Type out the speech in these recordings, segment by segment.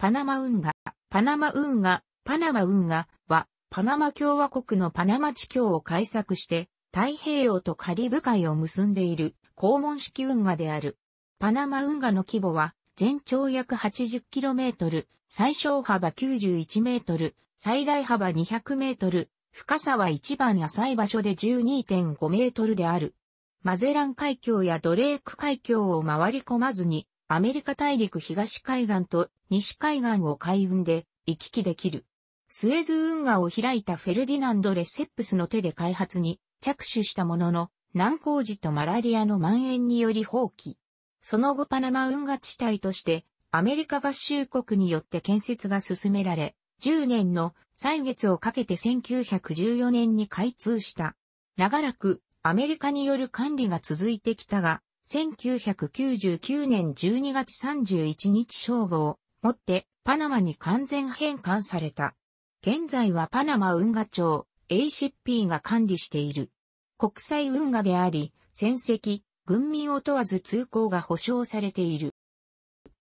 パナマ運河、パナマ運河、パナマ運河は、パナマ共和国のパナマ地境を開削して、太平洋とカリブ海を結んでいる、肛門式運河である。パナマ運河の規模は、全長約 80km、最小幅 91m、最大幅 200m、深さは一番浅い場所で12.5メートルである。マゼラン海峡やドレーク海峡を回り込まずに、アメリカ大陸東海岸と西海岸を海運で行き来できる。スエズ運河を開いたフェルディナンド・レセップスの手で開発に着手したものの、難工寺とマラリアの蔓延により放棄。その後パナマ運河地帯としてアメリカ合衆国によって建設が進められ、10年の歳月をかけて1914年に開通した。長らくアメリカによる管理が続いてきたが、1999年12月31日正午をもってパナマに完全返還された。現在はパナマ運河庁 ACP が管理している。国際運河であり、戦績、軍民を問わず通行が保障されている。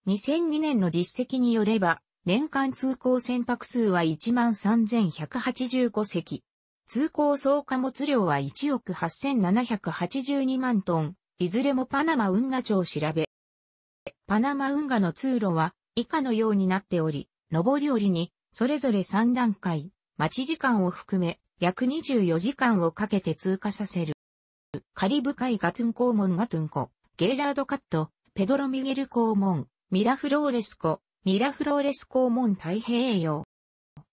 2002年の実績によれば、年間通行船舶数は13,185隻。通行総貨物量は1億8782万トン、いずれもパナマ運河町調べ。パナマ運河の通路は以下のようになっており、上り下りにそれぞれ3段階、待ち時間を含め約24時間をかけて通過させる。カリブ海ガトゥンモ門ガトゥンコ、ゲイラードカット、ペドロ・ミゲルモ門、ミラフローレスコ、ミラフローレスモ門太平洋。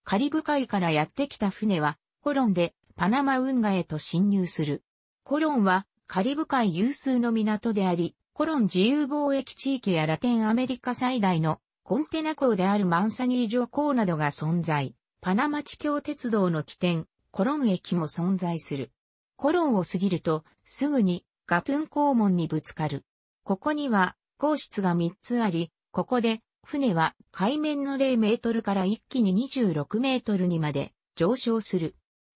カリブ海からやってきた船は、コロンでパナマ運河へと侵入する。コロンはカリブ海有数の港であり、コロン自由貿易地域やラテンアメリカ最大のコンテナ港であるマンサニー上港などが存在。パナマ地境鉄道の起点、コロン駅も存在する。コロンを過ぎると、すぐにガトゥン港門にぶつかる。ここには、港室が3つあり、ここで、船は海面の0メートルから一気に26メートルにまで上昇する。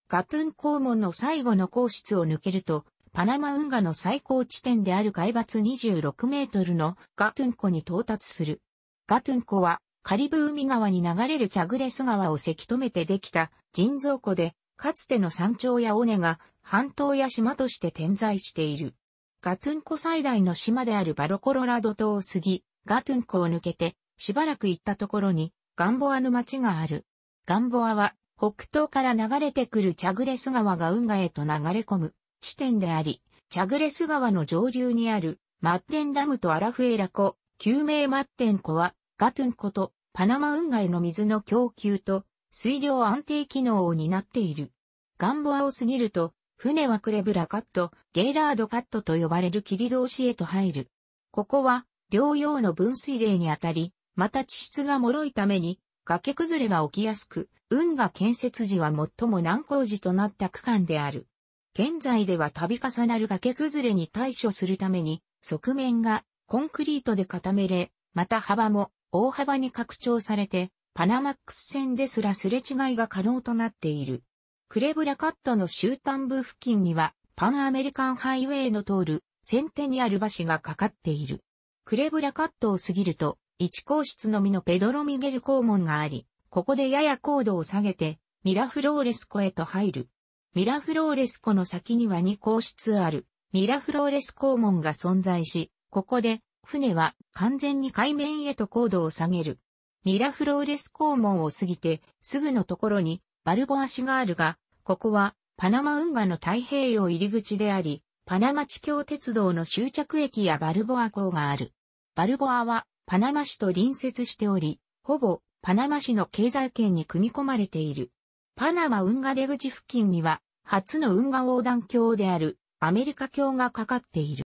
ガトゥン港門の最後の港室を抜けると、パナマ運河の最高地点である海抜26メートルのガトゥン湖に到達する。ガトゥン湖はカリブ海側に流れるチャグレス川をせき止めてできた人造湖で、かつての山頂や尾根が半島や島として点在している。ガトゥン湖最大の島であるバロコロラド島を過ぎ、ガトゥン湖を抜けて、しばらく行ったところに、ガンボアの町がある。ガンボアは、北東から流れてくるチャグレス川が運河へと流れ込む地点であり、チャグレス川の上流にあるマッテンダムとアラフエラ湖、救命マッテン湖はガトゥン湖とパナマ運河への水の供給と水量安定機能を担っている。ガンボアを過ぎると、船はクレブラカット、ゲイラードカットと呼ばれる切通しへと入る。ここは、両用の分水嶺にあたり、また地質が脆いために、崖崩れが起きやすく、運河建設時は最も難工事となった区間である。現在では度重なる崖崩れに対処するために、側面がコンクリートで固めれ、また幅も大幅に拡張されて、パナマックス線ですらすれ違いが可能となっている。クレブラカットの終端部付近には、パンアメリカンハイウェイの通る、先手にある橋がかかっている。クレブラカットを過ぎると、一皇室のみのペドロ・ミゲル公門があり、ここでやや高度を下げて、ミラフローレス湖へと入る。ミラフローレス湖の先には2皇室ある、ミラフローレス港門が存在し、ここで、船は完全に海面へと高度を下げる。ミラフローレス港門を過ぎて、すぐのところに、バルボア市があるが、ここは、パナマ運河の太平洋入り口であり、パナマ地境鉄道の終着駅やバルボア港がある。バルボアは、パナマ市と隣接しており、ほぼ、パナマ市の経済圏に組み込まれている。パナマ運河出口付近には、初の運河横断橋であるアメリカ橋がかかっている。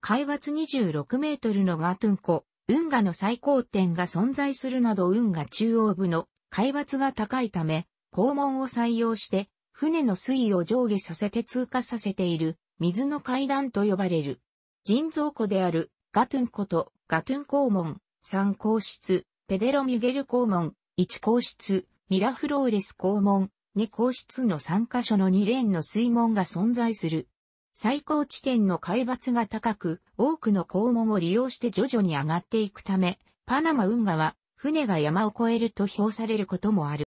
海抜26メートルのガートゥン湖、運河の最高点が存在するなど運河中央部の海抜が高いため、肛門を採用して、船の水位を上下させて通過させている、水の階段と呼ばれる。人造湖であるガトゥン湖とガトゥン肛門、3皇室、ペデロミゲル肛門、1皇室、ミラフローレス肛門、2校室の3カ所の2レーンの水門が存在する。最高地点の海抜が高く、多くの肛門を利用して徐々に上がっていくため、パナマ運河は、船が山を越えると評されることもある。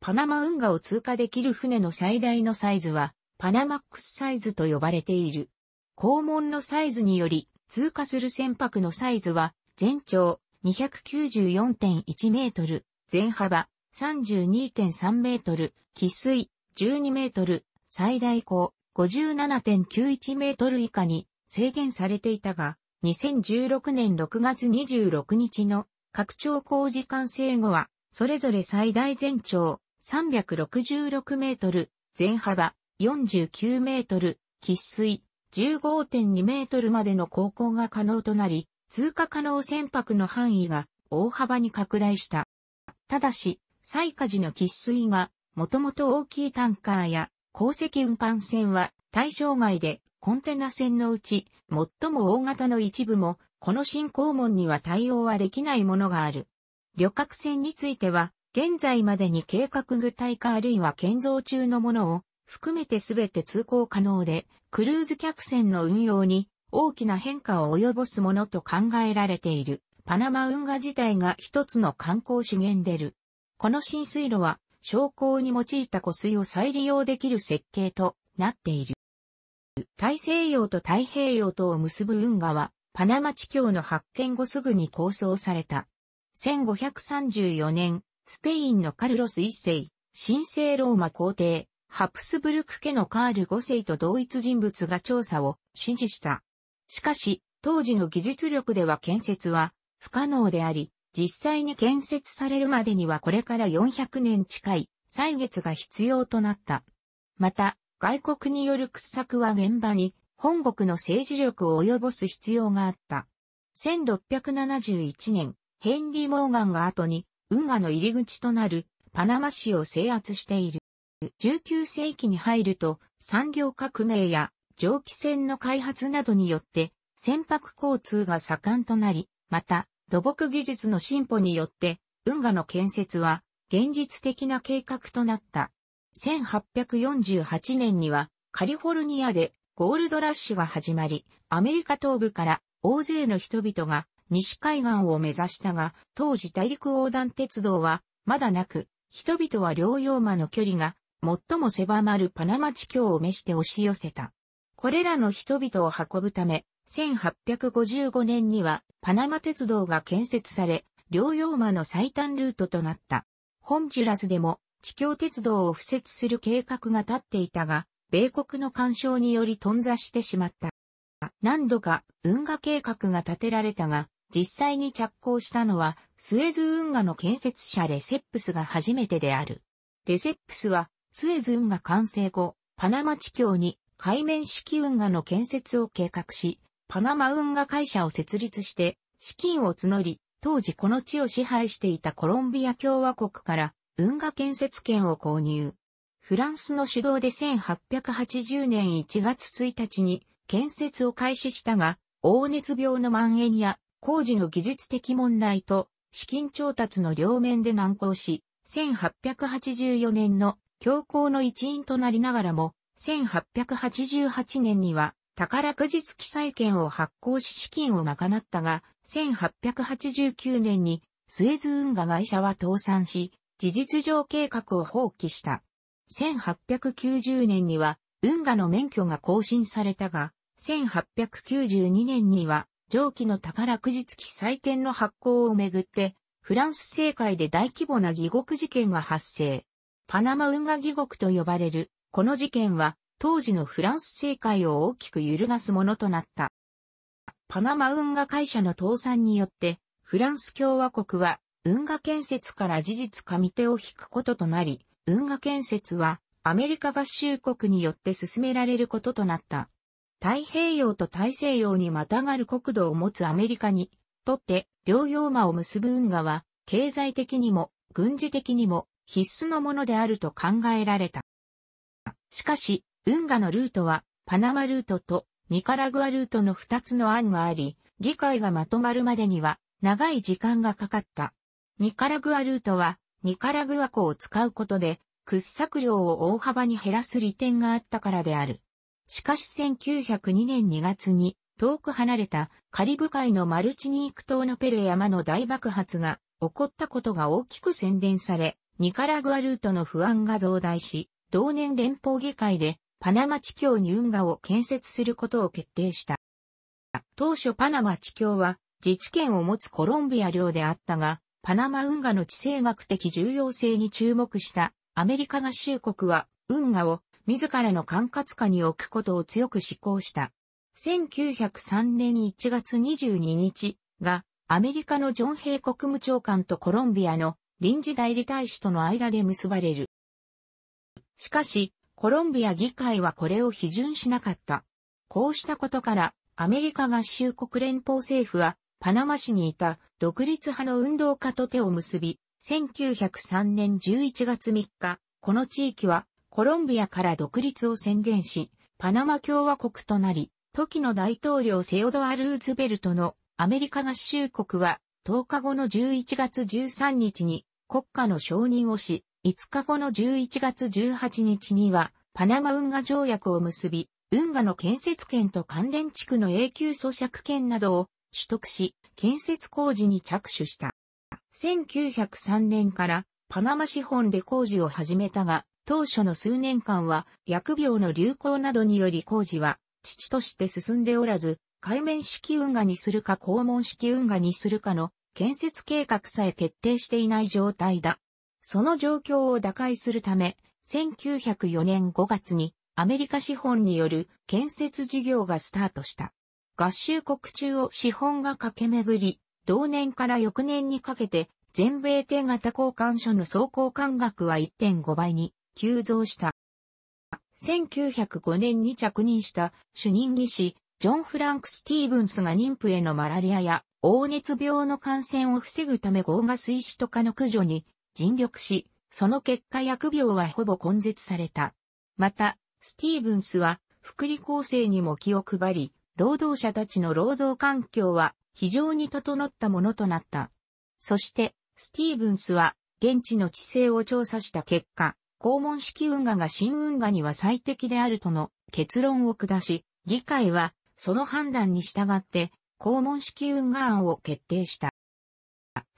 パナマ運河を通過できる船の最大のサイズは、パナマックスサイズと呼ばれている。肛門のサイズにより、通過する船舶のサイズは、全長294.1メートル、全幅32.3メートル、喫水12メートル、最大高57.91メートル以下に制限されていたが、2016年6月26日の拡張工事完成後は、それぞれ最大全長366メートル、全幅49メートル、喫水15.2メートルまでの航行が可能となり、通過可能船舶の範囲が大幅に拡大した。ただし、西下寺の喫水が、もともと大きいタンカーや、鉱石運搬船は対象外で、コンテナ船のうち、最も大型の一部も、この新港門には対応はできないものがある。旅客船については、現在までに計画具体化あるいは建造中のものを含めて全て通行可能で、クルーズ客船の運用に大きな変化を及ぼすものと考えられている。パナマ運河自体が一つの観光資源でる。この浸水路は、昇降に用いた湖水を再利用できる設計となっている。大西洋と太平洋とを結ぶ運河は、パナマ地峡の発見後すぐに構想された。1534年、スペインのカルロス一世、神聖ローマ皇帝、ハプスブルク家のカール5世と同一人物が調査を指示した。しかし、当時の技術力では建設は不可能であり、実際に建設されるまでにはこれから400年近い歳月が必要となった。また、外国による掘削は現場に本国の政治力を及ぼす必要があった。1671年、ヘンリー・モーガンが後に運河の入り口となるパナマ市を制圧している。19世紀に入ると産業革命や蒸気船の開発などによって船舶交通が盛んとなり、また土木技術の進歩によって、運河の建設は現実的な計画となった。1848年にはカリフォルニアでゴールドラッシュが始まり、アメリカ東部から大勢の人々が西海岸を目指したが、当時大陸横断鉄道はまだなく、人々は両養間の距離が最も狭まるパナマ地境を召して押し寄せた。これらの人々を運ぶため、1855年にはパナマ鉄道が建設され、両洋間の最短ルートとなった。ホンジュラスでも地境鉄道を敷設する計画が立っていたが、米国の干渉により頓挫してしまった。何度か運河計画が立てられたが、実際に着工したのはスエズ運河の建設者レセップスが初めてである。レセップスはスエズ運河完成後、パナマ地境に海面式運河の建設を計画し、パナマ運河会社を設立して、資金を募り、当時この地を支配していたコロンビア共和国から運河建設権を購入。フランスの主導で1880年1月1日に建設を開始したが、黄熱病の蔓延や工事の技術的問題と資金調達の両面で難航し、1884年の強行の一員となりながらも、1888年には宝くじ付き債券を発行し資金を賄ったが、1889年にスエズ運河会社は倒産し、事実上計画を放棄した。1890年には運河の免許が更新されたが、1892年には上記の宝くじ付き債券の発行をめぐって、フランス政界で大規模な疑獄事件が発生。パナマ運河疑獄と呼ばれる、この事件は、当時のフランス政界を大きく揺るがすものとなった。パナマ運河会社の倒産によって、フランス共和国は運河建設から事実上手を引くこととなり、運河建設はアメリカ合衆国によって進められることとなった。太平洋と大西洋にまたがる国土を持つアメリカにとって両洋間を結ぶ運河は経済的にも軍事的にも必須のものであると考えられた。しかし、運河のルートは、パナマルートとニカラグアルートの2つの案があり、議会がまとまるまでには長い時間がかかった。ニカラグアルートは、ニカラグア湖を使うことで、掘削量を大幅に減らす利点があったからである。しかし1902年2月に、遠く離れたカリブ海のマルチニーク島のペル山の大爆発が起こったことが大きく宣伝され、ニカラグアルートの不安が増大し、同年連邦議会でパナマ地境に運河を建設することを決定した。当初パナマ地境は自治権を持つコロンビア領であったが、パナマ運河の地政学的重要性に注目したアメリカ合衆国は運河を自らの管轄下に置くことを強く施行した。1903年1月22日がアメリカのジョン・ヘイ国務長官とコロンビアの臨時代理大使との間で結ばれる。しかし、コロンビア議会はこれを批准しなかった。こうしたことから、アメリカ合衆国連邦政府は、パナマ市にいた独立派の運動家と手を結び、1903年11月3日、この地域はコロンビアから独立を宣言し、パナマ共和国となり、時の大統領セオドア・ルーズベルトのアメリカ合衆国は10日後の11月13日に国家の承認をし、5日後の11月18日には、パナマ運河条約を結び、運河の建設権と関連地区の永久咀嚼権などを取得し、建設工事に着手した。1903年からパナマ資本で工事を始めたが、当初の数年間は薬病の流行などにより工事は父として進んでおらず、海面式運河にするか肛門式運河にするかの建設計画さえ決定していない状態だ。その状況を打開するため、1904年5月にアメリカ資本による建設事業がスタートした。合衆国中を資本が駆け巡り、同年から翌年にかけて全米手型交換所の走行間額は1.5倍に急増した。1905年に着任した主任技師、ジョン・フランク・スティーブンスが妊婦へのマラリアや黄熱病の感染を防ぐため合が水死とかの駆除に尽力し、その結果疫病はほぼ根絶された。また、スティーブンスは、福利厚生にも気を配り、労働者たちの労働環境は非常に整ったものとなった。そして、スティーブンスは、現地の地勢を調査した結果、肛門式運河が新運河には最適であるとの結論を下し、議会は、その判断に従って、肛門式運河案を決定した。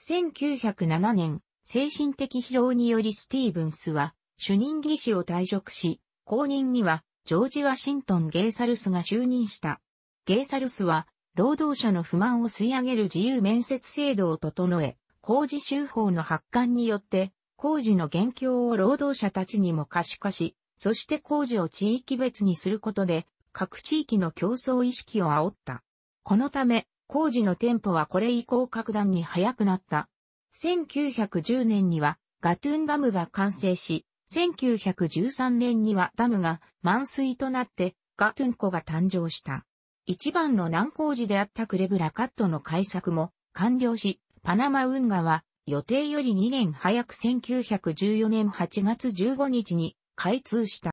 1907年、精神的疲労によりスティーブンスは主任技師を退職し、後任にはジョージ・ワシントン・ゲイサルスが就任した。ゲイサルスは労働者の不満を吸い上げる自由面接制度を整え、工事修法の発刊によって工事の現況を労働者たちにも可視化し、そして工事を地域別にすることで各地域の競争意識を煽った。このため工事の店舗はこれ以降格段に早くなった。1910年にはガトゥンダムが完成し、1913年にはダムが満水となってガトゥン湖が誕生した。一番の難工事であったクレブラカットの開作も完了し、パナマ運河は予定より2年早く1914年8月15日に開通した。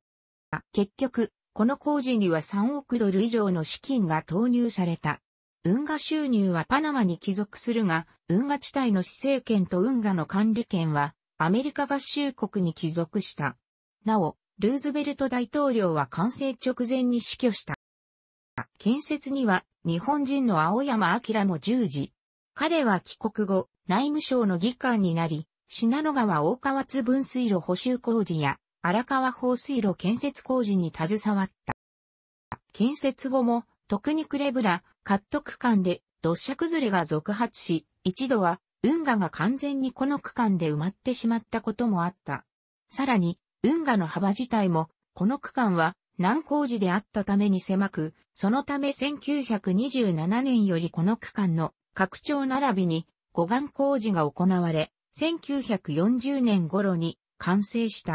結局、この工事には3億ドル以上の資金が投入された。運河収入はパナマに帰属するが、運河地帯の市政権と運河の管理権は、アメリカ合衆国に帰属した。なお、ルーズベルト大統領は完成直前に死去した。建設には、日本人の青山明も従事。彼は帰国後、内務省の議官になり、信濃川大川津分水路補修工事や荒川放水路建設工事に携わった。建設後も、特にクレブラ、カット区間で土砂崩れが続発し、一度は運河が完全にこの区間で埋まってしまったこともあった。さらに、運河の幅自体も、この区間は難工事であったために狭く、そのため1927年よりこの区間の拡張並びに護岸工事が行われ、1940年頃に完成した。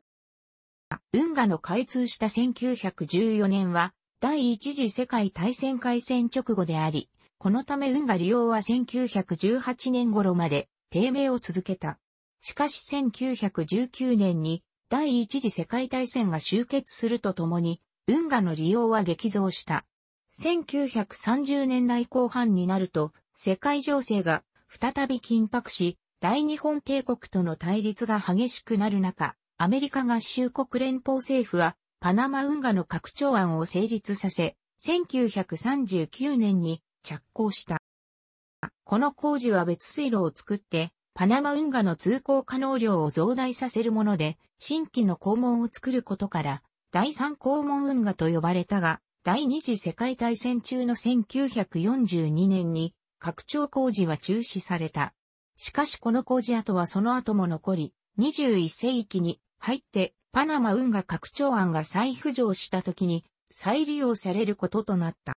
運河の開通した1914年は、第一次世界大戦開戦直後であり、このため運河利用は1918年頃まで低迷を続けた。しかし1919年に第一次世界大戦が終結するとともに、運河の利用は激増した。1930年代後半になると、世界情勢が再び緊迫し、大日本帝国との対立が激しくなる中、アメリカ合衆国連邦政府はパナマ運河の拡張案を成立させ、1939年に着工した。この工事は別水路を作って、パナマ運河の通行可能量を増大させるもので、新規の肛門を作ることから、第三肛門運河と呼ばれたが、第二次世界大戦中の1942年に、拡張工事は中止された。しかしこの工事跡はその後も残り、21世紀に入って、パナマ運河拡張案が再浮上した時に再利用されることとなった。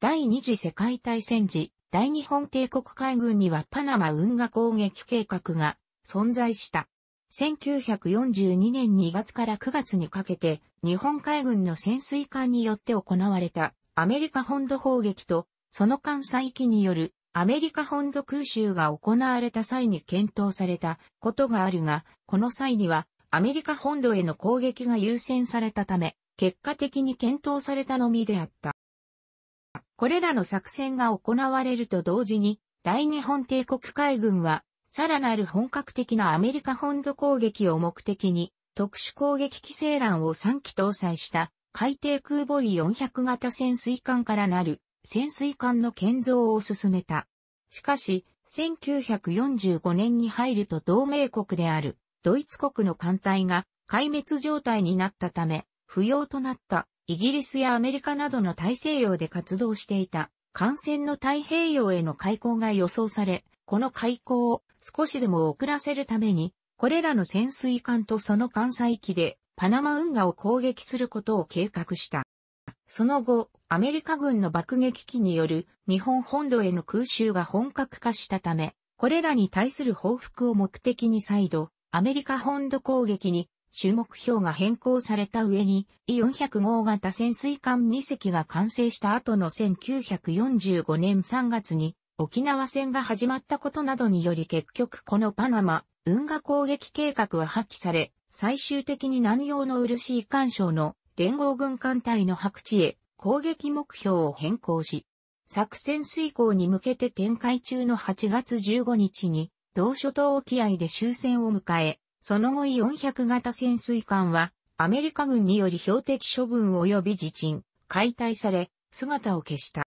第二次世界大戦時、大日本帝国海軍にはパナマ運河攻撃計画が存在した。1942年2月から9月にかけて、日本海軍の潜水艦によって行われたアメリカ本土砲撃と、その艦載機によるアメリカ本土空襲が行われた際に検討されたことがあるが、この際にはアメリカ本土への攻撃が優先されたため、結果的に検討されたのみであった。これらの作戦が行われると同時に、大日本帝国海軍は、さらなる本格的なアメリカ本土攻撃を目的に、特殊攻撃規制欄を3機搭載した海底空母イ400型潜水艦からなる潜水艦の建造を進めた。しかし、1945年に入ると同盟国であるドイツ国の艦隊が壊滅状態になったため、不要となったイギリスやアメリカなどの大西洋で活動していた艦船の太平洋への開港が予想され、この開港を少しでも遅らせるために、これらの潜水艦とその艦載機でパナマ運河を攻撃することを計画した。その後、アメリカ軍の爆撃機による日本本土への空襲が本格化したため、これらに対する報復を目的に再度、アメリカ本土攻撃に主目標が変更された上に、E400 号型潜水艦2隻が完成した後の1945年3月に沖縄戦が始まったことなどにより結局このパナマ、運河攻撃計画は破棄され、最終的に南洋の漆い干渉の連合軍艦隊の白地へ攻撃目標を変更し、作戦遂行に向けて展開中の8月15日に、同諸島沖合で終戦を迎え、その後400型潜水艦は、アメリカ軍により標的処分及び自沈、解体され、姿を消した。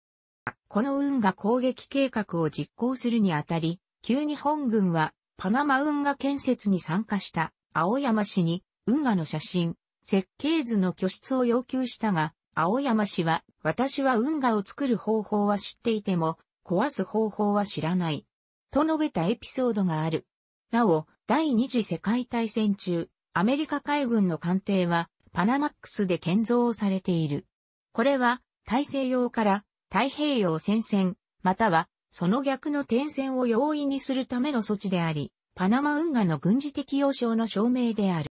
この運河攻撃計画を実行するにあたり、旧日本軍は、パナマ運河建設に参加した、青山市に、運河の写真、設計図の拠出を要求したが、青山氏は、私は運河を作る方法は知っていても、壊す方法は知らない。と述べたエピソードがある。なお、第二次世界大戦中、アメリカ海軍の艦艇は、パナマックスで建造をされている。これは、大西洋から太平洋戦線、または、その逆の点線を容易にするための措置であり、パナマ運河の軍事的要衝の証明である。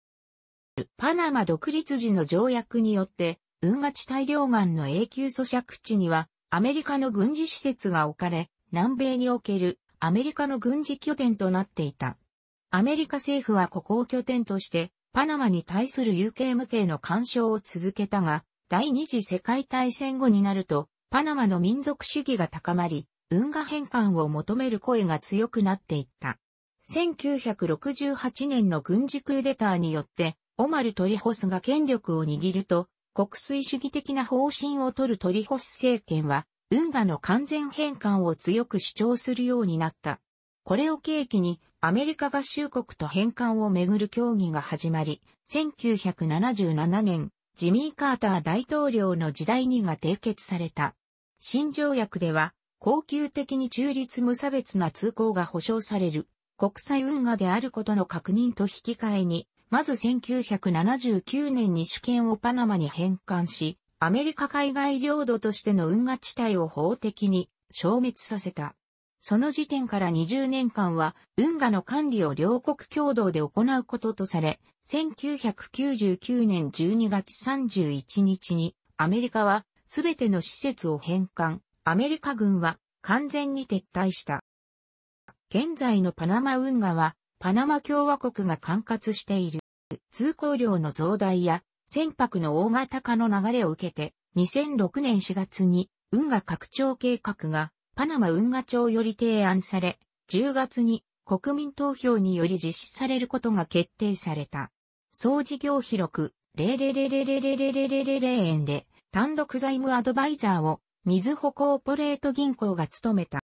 パナマ独立時の条約によって、運河地帯量岸の永久咀嚼地には、アメリカの軍事施設が置かれ、南米におけるアメリカの軍事拠点となっていた。アメリカ政府はここを拠点として、パナマに対する有形無形の干渉を続けたが、第二次世界大戦後になると、パナマの民族主義が高まり、運河返還を求める声が強くなっていった。1968年の軍事クーデターによって、オマル・トリホスが権力を握ると、国粋主義的な方針を取るトリホス政権は、運河の完全返還を強く主張するようになった。これを契機に、アメリカ合衆国と返還をめぐる協議が始まり、1977年、ジミー・カーター大統領の時代にが締結された。新条約では、恒久的に中立無差別な通行が保障される、国際運河であることの確認と引き換えに、まず1979年に主権をパナマに返還し、アメリカ海外領土としての運河地帯を法的に消滅させた。その時点から20年間は運河の管理を両国共同で行うこととされ、1999年12月31日にアメリカはすべての施設を返還、アメリカ軍は完全に撤退した。現在のパナマ運河はパナマ共和国が管轄している。通行量の増大や船舶の大型化の流れを受けて、2006年4月に運河拡張計画がパナマ運河庁より提案され、10月に国民投票により実施されることが決定された。総事業費録000000000円で単独財務アドバイザーを水保コーポレート銀行が務めた。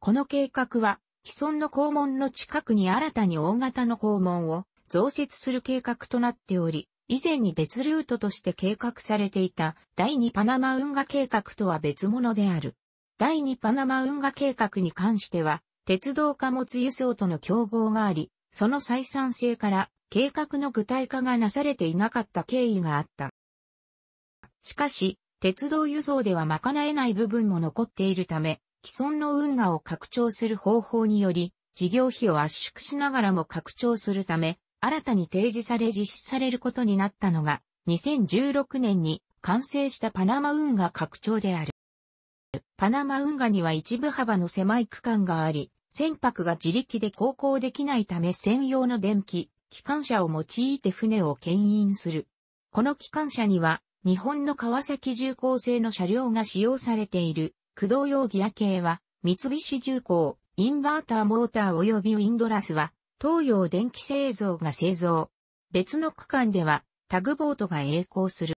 この計画は既存の校門の近くに新たに大型の校門を増設する計画となっており、以前に別ルートとして計画されていた第2パナマ運河計画とは別物である。第2パナマ運河計画に関しては、鉄道貨物輸送との競合があり、その採算性から計画の具体化がなされていなかった経緯があった。しかし、鉄道輸送では賄えない部分も残っているため、既存の運河を拡張する方法により、事業費を圧縮しながらも拡張するため、新たに提示され実施されることになったのが、2016年に完成したパナマ運河拡張である。パナマ運河には一部幅の狭い区間があり、船舶が自力で航行できないため専用の電気、機関車を用いて船を牽引する。この機関車には、日本の川崎重工製の車両が使用されている、駆動用ギア系は、三菱重工、インバーターモーター及びウィンドラスは、東洋電気製造が製造。別の区間ではタグボートが栄光する。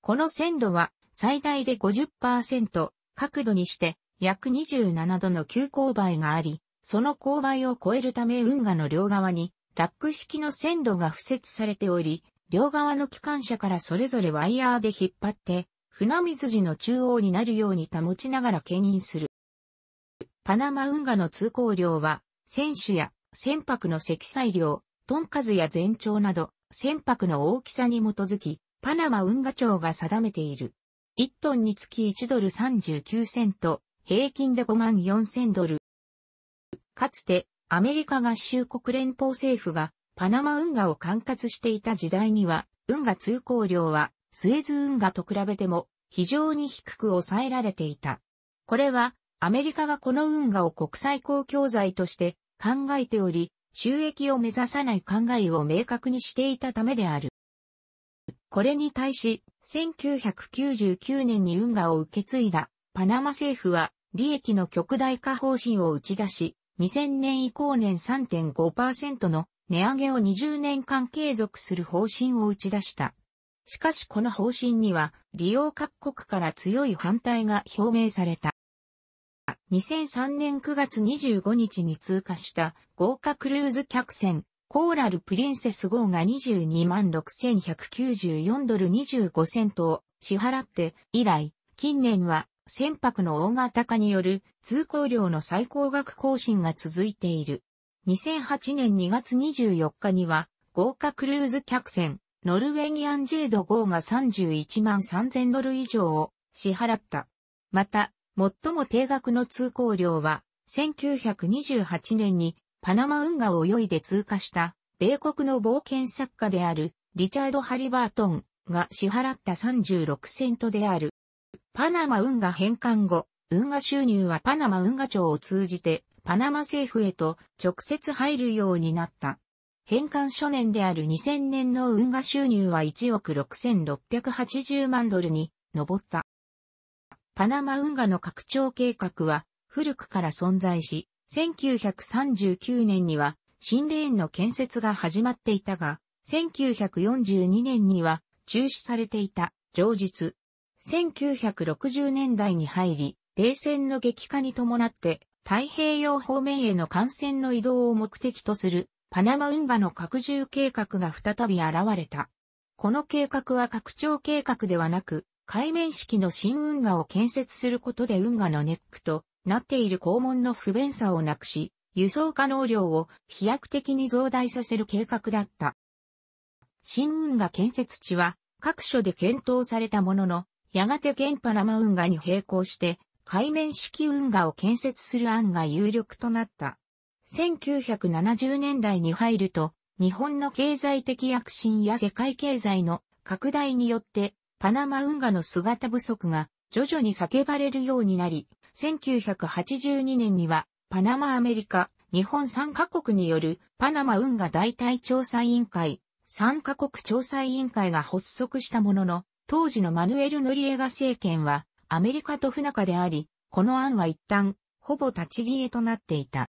この線路は最大で50%、角度にして約27度の急勾配があり、その勾配を超えるため運河の両側にラック式の線路が付設されており、両側の機関車からそれぞれワイヤーで引っ張って、船水時の中央になるように保ちながら牽引する。パナマ運河の通行量は、選手や船舶の積載量、トン数や全長など、船舶の大きさに基づき、パナマ運河庁が定めている。1トンにつき1ドル39セント、平均で5万4千ドル。かつて、アメリカ合衆国連邦政府が、パナマ運河を管轄していた時代には、運河通行量は、スエズ運河と比べても、非常に低く抑えられていた。これは、アメリカがこの運河を国際公共財として考えており、収益を目指さない考えを明確にしていたためである。これに対し、1999年に運河を受け継いだパナマ政府は利益の極大化方針を打ち出し、2000年以降年3.5%の値上げを20年間継続する方針を打ち出した。しかしこの方針には利用各国から強い反対が表明された。2003年9月25日に通過した豪華クルーズ客船コーラルプリンセス号が22万6194ドル25セントを支払って以来、近年は船舶の大型化による通行量の最高額更新が続いている。2008年2月24日には豪華クルーズ客船ノルウェギアンジェード号が31万3000ドル以上を支払った。また、最も定額の通行量は、1928年にパナマ運河を泳いで通過した米国の冒険作家であるリチャード・ハリバートンが支払った36セントである。パナマ運河返還後、運河収入はパナマ運河庁を通じてパナマ政府へと直接入るようになった。返還初年である2000年の運河収入は1億6680万ドルに上った。パナマ運河の拡張計画は古くから存在し、1939年には新レーンの建設が始まっていたが、1942年には中止されていた、上日。1960年代に入り、冷戦の激化に伴って太平洋方面への艦船の移動を目的とするパナマ運河の拡充計画が再び現れた。この計画は拡張計画ではなく、海面式の新運河を建設することで運河のネックとなっている肛門の不便さをなくし、輸送可能量を飛躍的に増大させる計画だった。新運河建設地は各所で検討されたものの、やがて現パナマ運河に並行して、海面式運河を建設する案が有力となった。1970年代に入ると、日本の経済的躍進や世界経済の拡大によって、パナマ運河の姿不足が徐々に叫ばれるようになり、1982年にはパナマアメリカ、日本3カ国によるパナマ運河代替調査委員会、3カ国調査委員会が発足したものの、当時のマヌエル・ノリエガ政権はアメリカと不仲であり、この案は一旦ほぼ立ち消えとなっていた。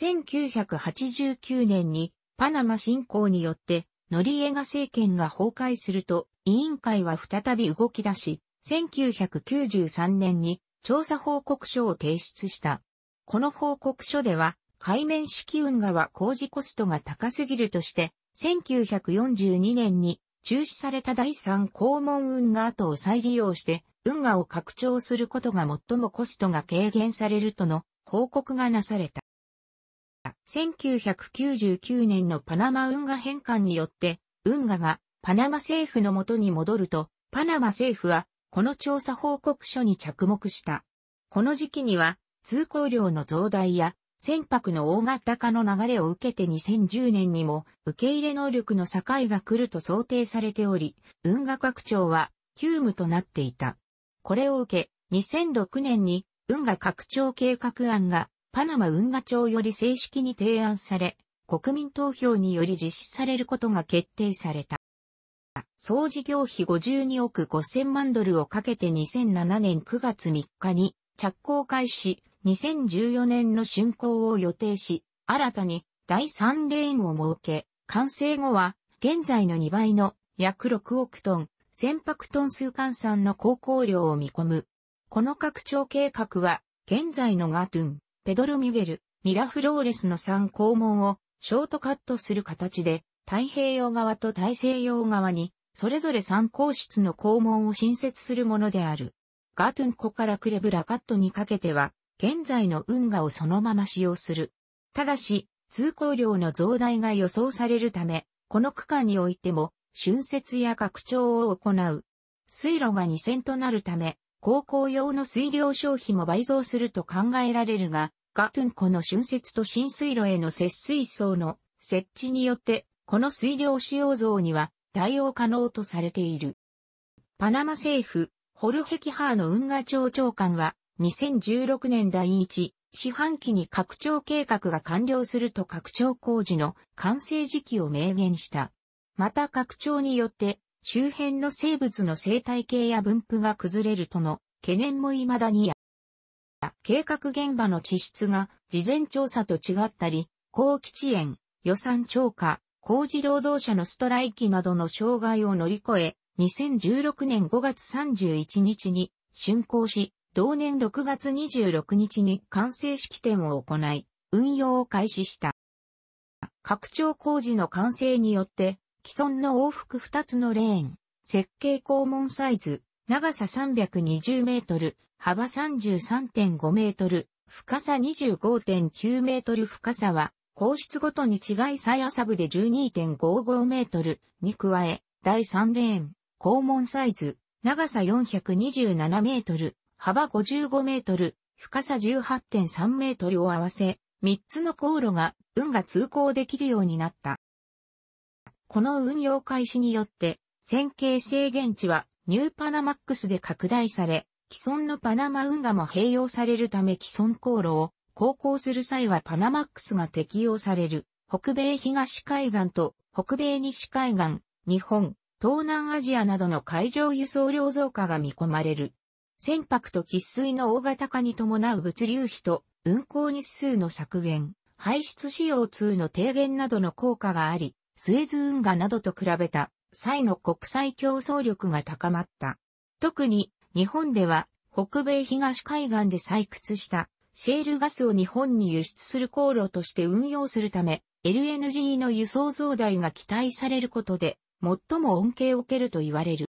1989年にパナマ侵攻によってノリエガ政権が崩壊すると委員会は再び動き出し、1993年に調査報告書を提出した。この報告書では、海面式運河は工事コストが高すぎるとして、1942年に中止された第三肛門運河跡を再利用して、運河を拡張することが最もコストが軽減されるとの報告がなされた。1999年のパナマ運河返還によって、運河がパナマ政府のもとに戻ると、パナマ政府は、この調査報告書に着目した。この時期には、通行量の増大や、船舶の大型化の流れを受けて2010年にも、受け入れ能力の境が来ると想定されており、運河拡張は、急務となっていた。これを受け、2006年に、運河拡張計画案が、パナマ運河庁より正式に提案され、国民投票により実施されることが決定された。総事業費52億5000万ドルをかけて2007年9月3日に着工開始、2014年の竣工を予定し、新たに第3レーンを設け、完成後は現在の2倍の約6億トン、船舶トン数換算の航行量を見込む。この拡張計画は、現在のガトゥン、ペドロ・ミュゲル、ミラフローレスの3校門をショートカットする形で、太平洋側と大西洋側にそれぞれ参皇室の校門を新設するものである。ガトゥン湖からクレブラカットにかけては、現在の運河をそのまま使用する。ただし、通行量の増大が予想されるため、この区間においても、浚渫や拡張を行う。水路が2000となるため、高校用の水量消費も倍増すると考えられるが、ガトゥン湖の浚渫と新水路への節水槽の設置によって、この水量使用増には対応可能とされている。パナマ政府、ホルヘキハーの運河庁長官は、2016年第一四半期に拡張計画が完了すると拡張工事の完成時期を明言した。また拡張によって周辺の生物の生態系や分布が崩れるとの懸念も未だにや、計画現場の地質が事前調査と違ったり、高基地園、予算超過、工事労働者のストライキなどの障害を乗り越え、2016年5月31日に竣工し、同年6月26日に完成式典を行い、運用を開始した。拡張工事の完成によって、既存の往復2つのレーン、設計肛門サイズ、長さ320メートル、幅33.5メートル、深さ25.9メートル深さは皇室ごとに違い最浅部で12.55メートルに加え、第3レーン、肛門サイズ、長さ427メートル、幅55メートル、深さ18.3メートルを合わせ、3つの航路が、運が通行できるようになった。この運用開始によって、線形制限値はニューパナマックスで拡大され、既存のパナマ運河も併用されるため既存航路を航行する際はパナマックスが適用される。北米東海岸と北米西海岸、日本、東南アジアなどの海上輸送量増加が見込まれる。船舶と喫水の大型化に伴う物流費と運航日数の削減、排出 CO2 の低減などの効果があり、スエズ運河などと比べた際の国際競争力が高まった。特に日本では北米東海岸で採掘したシェールガスを日本に輸出する航路として運用するため、LNG の輸送増大が期待されることで、最も恩恵を受けると言われる。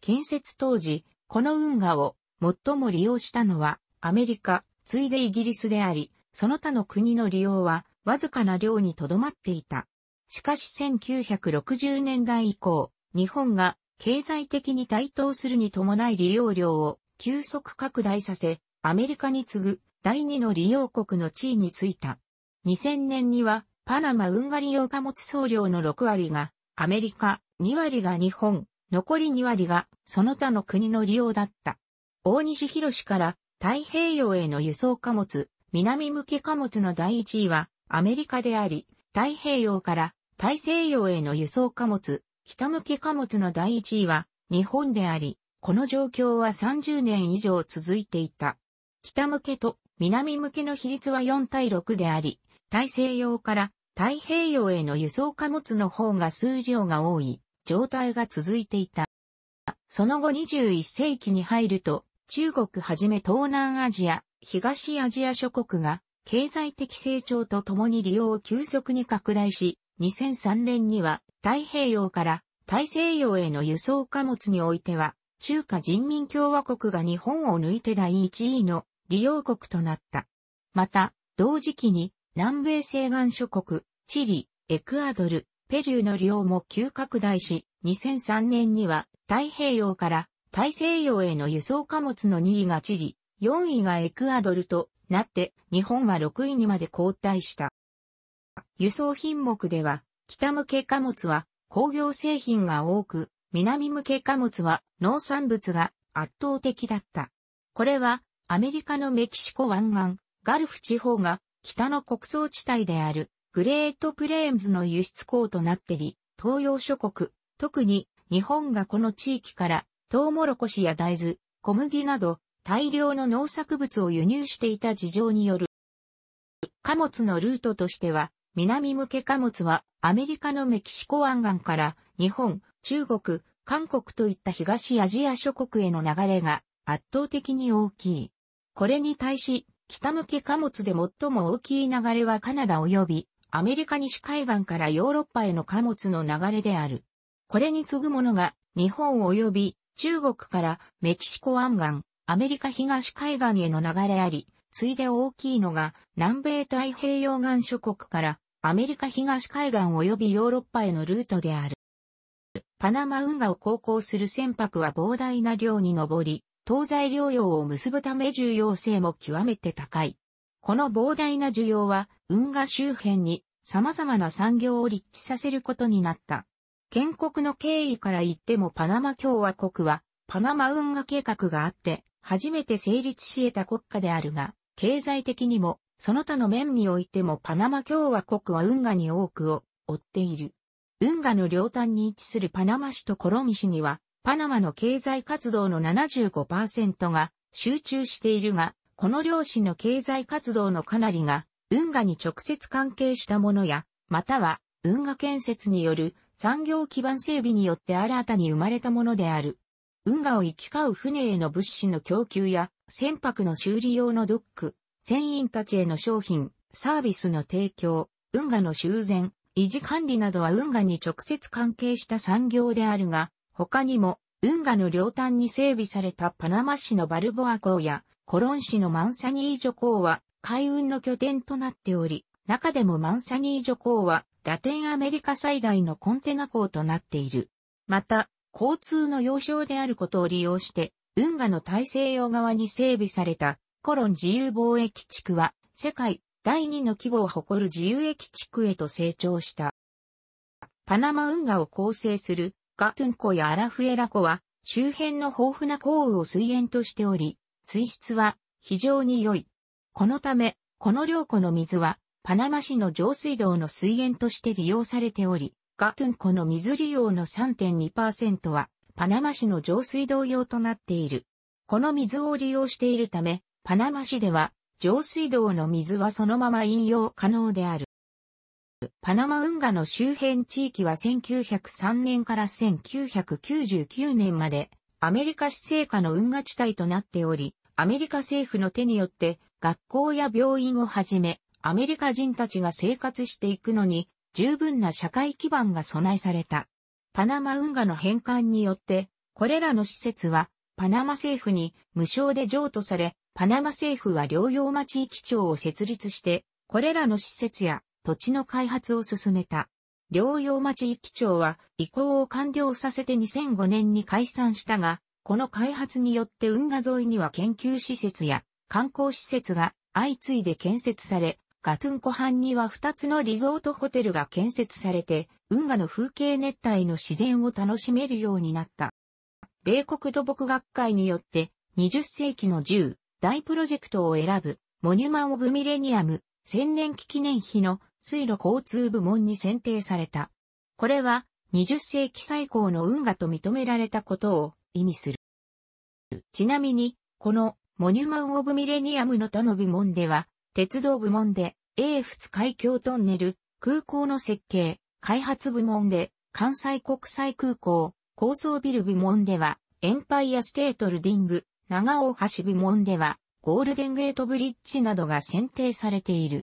建設当時、この運河を最も利用したのはアメリカ、ついでイギリスであり、その他の国の利用はわずかな量にとどまっていた。しかし1960年代以降、日本が経済的に台頭するに伴い利用量を急速拡大させ、アメリカに次ぐ第二の利用国の地位についた。2000年には、パナマ・ウンガリ用貨物総量の6割が、アメリカ、2割が日本、残り2割が、その他の国の利用だった。大西博士から、太平洋への輸送貨物、南向け貨物の第1位は、アメリカであり、太平洋から大西洋への輸送貨物、北向け貨物の第1位は、日本であり、この状況は30年以上続いていた。北向けと南向けの比率は4対6であり、大西洋から太平洋への輸送貨物の方が数量が多い状態が続いていた。その後21世紀に入ると、中国はじめ東南アジア、東アジア諸国が経済的成長とともに利用を急速に拡大し、2003年には太平洋から大西洋への輸送貨物においては、中華人民共和国が日本を抜いて第1位の利用国となった。また、同時期に南米西岸諸国、チリ、エクアドル、ペルーの利用も急拡大し、2003年には太平洋から大西洋への輸送貨物の2位がチリ、4位がエクアドルとなって日本は6位にまで後退した。輸送品目では、北向け貨物は工業製品が多く、南向け貨物は農産物が圧倒的だった。これはアメリカのメキシコ湾岸、ガルフ地方が北の国倉地帯であるグレートプレーンズの輸出港となってり、東洋諸国、特に日本がこの地域からトウモロコシや大豆、小麦など大量の農作物を輸入していた事情による。貨物のルートとしては、南向け貨物はアメリカのメキシコ湾岸から日本、中国、韓国といった東アジア諸国への流れが圧倒的に大きい。これに対し、北向け貨物で最も大きい流れはカナダ及びアメリカ西海岸からヨーロッパへの貨物の流れである。これに次ぐものが日本及び中国からメキシコ湾岸、アメリカ東海岸への流れあり、ついで大きいのが南米太平洋岸諸国からアメリカ東海岸及びヨーロッパへのルートである。パナマ運河を航行する船舶は膨大な量に上り、東西療養を結ぶため重要性も極めて高い。この膨大な需要は、運河周辺に様々な産業を立地させることになった。建国の経緯から言ってもパナマ共和国は、パナマ運河計画があって、初めて成立し得た国家であるが、経済的にも、その他の面においてもパナマ共和国は運河に多くを追っている。運河の両端に位置するパナマ市とコロミ市には、パナマの経済活動の75%が集中しているが、この漁師の経済活動のかなりが、運河に直接関係したものや、または、運河建設による産業基盤整備によって新たに生まれたものである。運河を行き交う船への物資の供給や、船舶の修理用のドック、船員たちへの商品、サービスの提供、運河の修繕、維持管理などは運河に直接関係した産業であるが、他にも、運河の両端に整備されたパナマ市のバルボア港や、コロン市のマンサニージョ港は、海運の拠点となっており、中でもマンサニージョ港は、ラテンアメリカ最大のコンテナ港となっている。また、交通の要衝であることを利用して、運河の大西洋側に整備された、コロン自由貿易地区は、世界第2の規模を誇る自由駅地区へと成長した。パナマ運河を構成するガトゥン湖やアラフエラ湖は周辺の豊富な降雨を水源としており、水質は非常に良い。このため、この両湖の水はパナマ市の上水道の水源として利用されており、ガトゥン湖の水利用の3.2%はパナマ市の上水道用となっている。この水を利用しているため、パナマ市では上水道の水はそのまま飲用可能である。パナマ運河の周辺地域は1903年から1999年までアメリカ施政下の運河地帯となっており、アメリカ政府の手によって学校や病院をはじめ、アメリカ人たちが生活していくのに十分な社会基盤が備えされた。パナマ運河の返還によって、これらの施設はパナマ政府に無償で譲渡され、パナマ政府は療養町域庁を設立して、これらの施設や土地の開発を進めた。療養町一期町は移行を完了させて2005年に解散したが、この開発によって運河沿いには研究施設や観光施設が相次いで建設され、ガトゥン湖畔には2つのリゾートホテルが建設されて、運河の風景熱帯の自然を楽しめるようになった。米国土木学会によって20世紀の10大プロジェクトを選ぶモニュマン・オブ・ミレニアム千年期記念碑の水路交通部門に選定された。これは、20世紀最高の運河と認められたことを意味する。ちなみに、このモニュマン・オブ・ミレニアムの他の部門では、鉄道部門で英仏海峡トンネル、空港の設計、開発部門で関西国際空港、高層ビル部門では、エンパイアステートルディング、長尾橋部門では、ゴールデンゲートブリッジなどが選定されている。